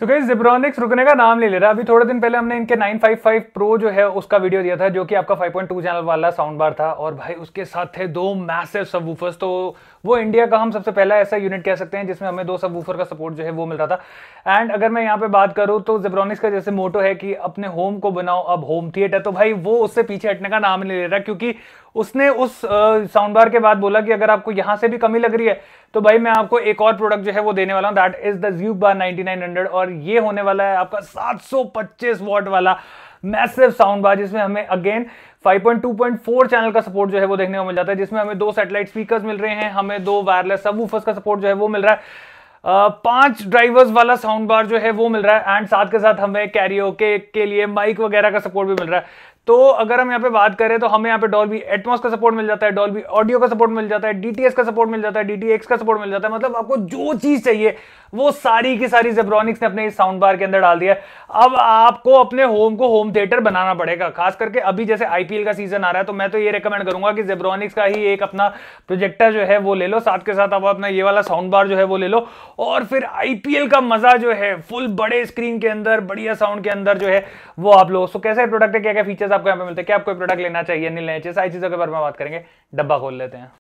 तो गई जिब्रॉनिक्स रुकने का नाम ले ले रहा अभी थोड़े दिन पहले हमने इनके 955 प्रो जो है उसका वीडियो दिया था जो कि आपका 5.2 चैनल वाला साउंड बार था और भाई उसके साथ थे दो मैसिव सबवूफर्स तो वो इंडिया का हम सबसे पहला ऐसा यूनिट कह सकते हैं जिसमें हमें दो सबवूफर का सपोर्ट जो है वो मिल रहा था एंड अगर मैं यहाँ पे बात करूँ तो जिब्रॉनिक्स का जैसे मोटो है कि अपने होम को बनाओ अब होम थिएटर तो भाई वो उससे पीछे हटने का नाम नहीं ले रहा क्योंकि उसने उस साउंड बार के बाद बोला कि अगर आपको यहाँ से भी कमी लग रही है तो भाई मैं आपको एक और प्रोडक्ट जो है वो देने वाला हूँ दैट इज द ज्यूब बार नाइनटी और और ये होने वाला है आपका 725 वॉट वाला मैसिव साउंड बार जिसमें हमें अगेन 5.2.4 चैनल का सपोर्ट जो है वो देखने को मिल जाता है जिसमें हमें दो सैटेलाइट स्पीकर्स मिल रहे हैं हमें दो वायरलेस सब का सपोर्ट जो है वो मिल रहा है Uh, पांच ड्राइवर्स वाला साउंड बार जो है वो मिल रहा है एंड साथ के साथ हमें कैरियोके के लिए माइक वगैरह का सपोर्ट भी मिल रहा है तो अगर हम यहाँ पे बात करें तो हमें यहाँ पे डॉल्बी एटमॉस का सपोर्ट मिल जाता है डॉल्बी ऑडियो का सपोर्ट मिल जाता है डीटीएस का सपोर्ट मिल जाता है डीटीएक्स का सपोर्ट मिल जाता है मतलब आपको जो चीज चाहिए वो सारी की सारी जेब्रॉनिक्स ने अपने इस साउंड बार के अंदर डाल दिया अब आपको अपने होम को होम थिएटर बनाना पड़ेगा खास करके अभी जैसे आईपीएल का सीजन आ रहा है तो मैं तो ये रिकमेंड करूंगा कि जेब्रॉनिक्स का ही एक अपना प्रोजेक्टर जो है वो ले लो साथ के साथ आप अपना ये वाला साउंड बार जो है वो ले लो और फिर आईपीएल का मजा जो है फुल बड़े स्क्रीन के अंदर बढ़िया साउंड के अंदर जो है वो आप लो सो कैसे प्रोडक्ट है क्या क्या फीचर्स आपको यहाँ पे मिलते हैं क्या आपको प्रोडक्ट लेना चाहिए नहीं लेना चाहिए सारी चीजों के बारे में बात करेंगे डब्बा खोल लेते हैं